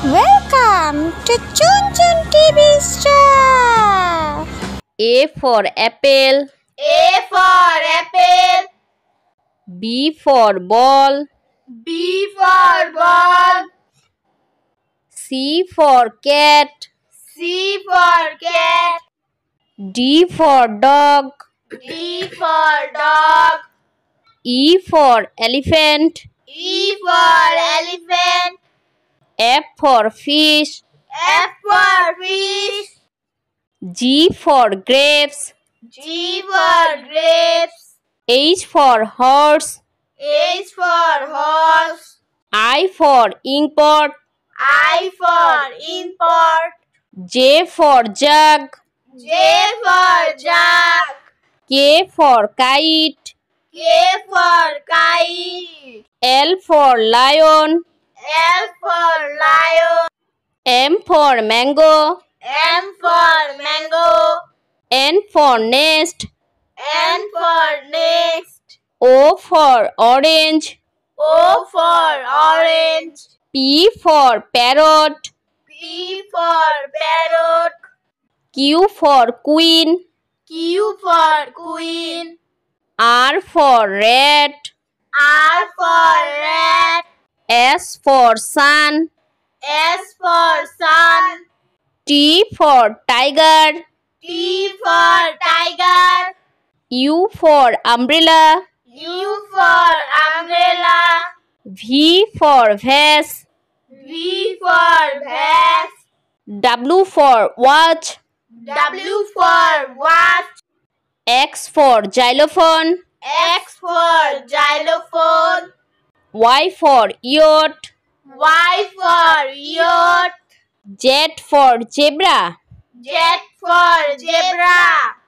Welcome to Chun Chun TV Star. A for apple. A for apple. B for ball. B for ball. C for cat. C for cat. D for dog. D for dog. E for elephant. E for F for fish. F for fish. G for grapes. G for grapes. H for horse. H for horse. I for inkpot. I for inkpot. J for jug. J for jug. K for kite. K for kite. L for lion. M for mango. M for mango. N for nest. N for nest. O for orange. O for orange. P for parrot. P for parrot. Q for queen. Q for queen. R for rat. R for rat. S for sun. S for sun. T for tiger. T for tiger. U for umbrella. U for umbrella. V for vase. V for vase. W for watch. W for watch. X for xylophone. X for xylophone. Y for yacht. Y for yacht. Jet for zebra. Jet for zebra.